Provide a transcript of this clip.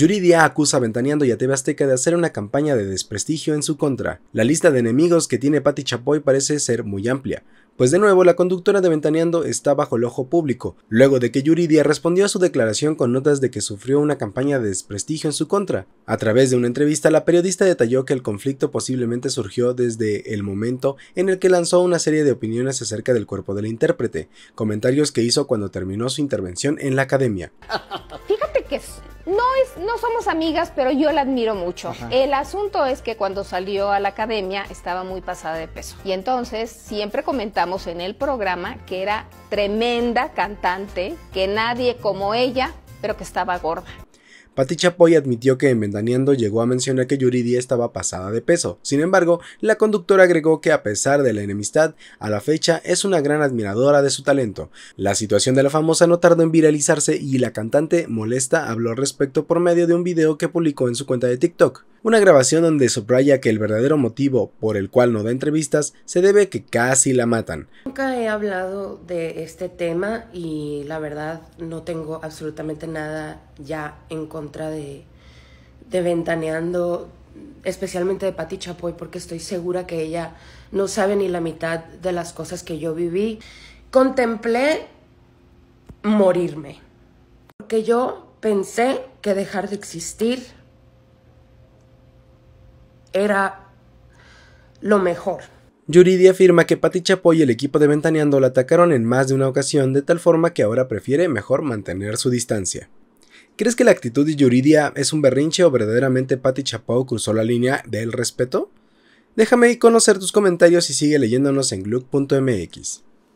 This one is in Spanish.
Yuridia acusa a Ventaneando y a TV Azteca de hacer una campaña de desprestigio en su contra. La lista de enemigos que tiene Patti Chapoy parece ser muy amplia, pues de nuevo la conductora de Ventaneando está bajo el ojo público, luego de que Yuridia respondió a su declaración con notas de que sufrió una campaña de desprestigio en su contra. A través de una entrevista, la periodista detalló que el conflicto posiblemente surgió desde el momento en el que lanzó una serie de opiniones acerca del cuerpo del intérprete, comentarios que hizo cuando terminó su intervención en la academia. Fíjate que no, es, no somos amigas, pero yo la admiro mucho. El asunto es que cuando salió a la academia estaba muy pasada de peso. Y entonces siempre comentamos en el programa que era tremenda cantante, que nadie como ella, pero que estaba gorda. Pati Chapoy admitió que en Ventaneando llegó a mencionar que Yuridia estaba pasada de peso. Sin embargo, la conductora agregó que a pesar de la enemistad, a la fecha es una gran admiradora de su talento. La situación de la famosa no tardó en viralizarse y la cantante molesta habló al respecto por medio de un video que publicó en su cuenta de TikTok. Una grabación donde subraya que el verdadero motivo por el cual no da entrevistas se debe que casi la matan. Nunca he hablado de este tema y la verdad no tengo absolutamente nada ya en contra de, de Ventaneando, especialmente de Patti Chapoy, porque estoy segura que ella no sabe ni la mitad de las cosas que yo viví. Contemplé morirme, porque yo pensé que dejar de existir era lo mejor. Yuridia afirma que Pati Chapoy y el equipo de Ventaneando la atacaron en más de una ocasión de tal forma que ahora prefiere mejor mantener su distancia. ¿Crees que la actitud de Yuridia es un berrinche o verdaderamente Pati Chapoy cruzó la línea del respeto? Déjame conocer tus comentarios y sigue leyéndonos en glug.mx.